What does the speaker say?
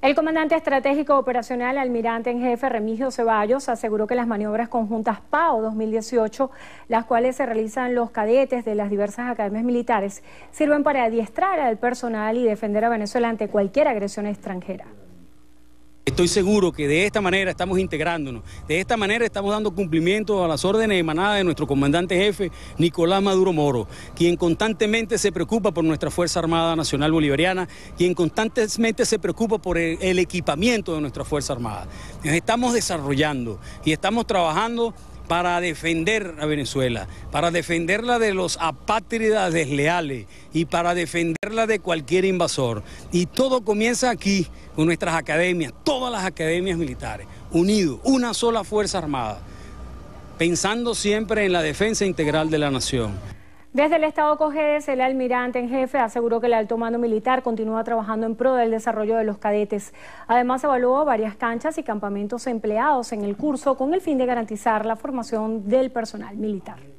El comandante estratégico operacional almirante en jefe Remigio Ceballos aseguró que las maniobras conjuntas PAO 2018, las cuales se realizan los cadetes de las diversas academias militares, sirven para adiestrar al personal y defender a Venezuela ante cualquier agresión extranjera. Estoy seguro que de esta manera estamos integrándonos, de esta manera estamos dando cumplimiento a las órdenes emanadas de nuestro comandante jefe, Nicolás Maduro Moro, quien constantemente se preocupa por nuestra Fuerza Armada Nacional Bolivariana, quien constantemente se preocupa por el, equipamiento de nuestra Fuerza Armada. Nos estamos desarrollando y estamos trabajando para defender a Venezuela, para defenderla de los apátridas desleales y para defenderla de cualquier invasor. Y todo comienza aquí, con nuestras academias, todas las academias militares, unidos, una sola Fuerza Armada, pensando siempre en la defensa integral de la nación. Desde el Estado Cogedes, el almirante en jefe aseguró que el alto mando militar continúa trabajando en pro del desarrollo de los cadetes. Además, evaluó varias canchas y campamentos empleados en el curso con el fin de garantizar la formación del personal militar.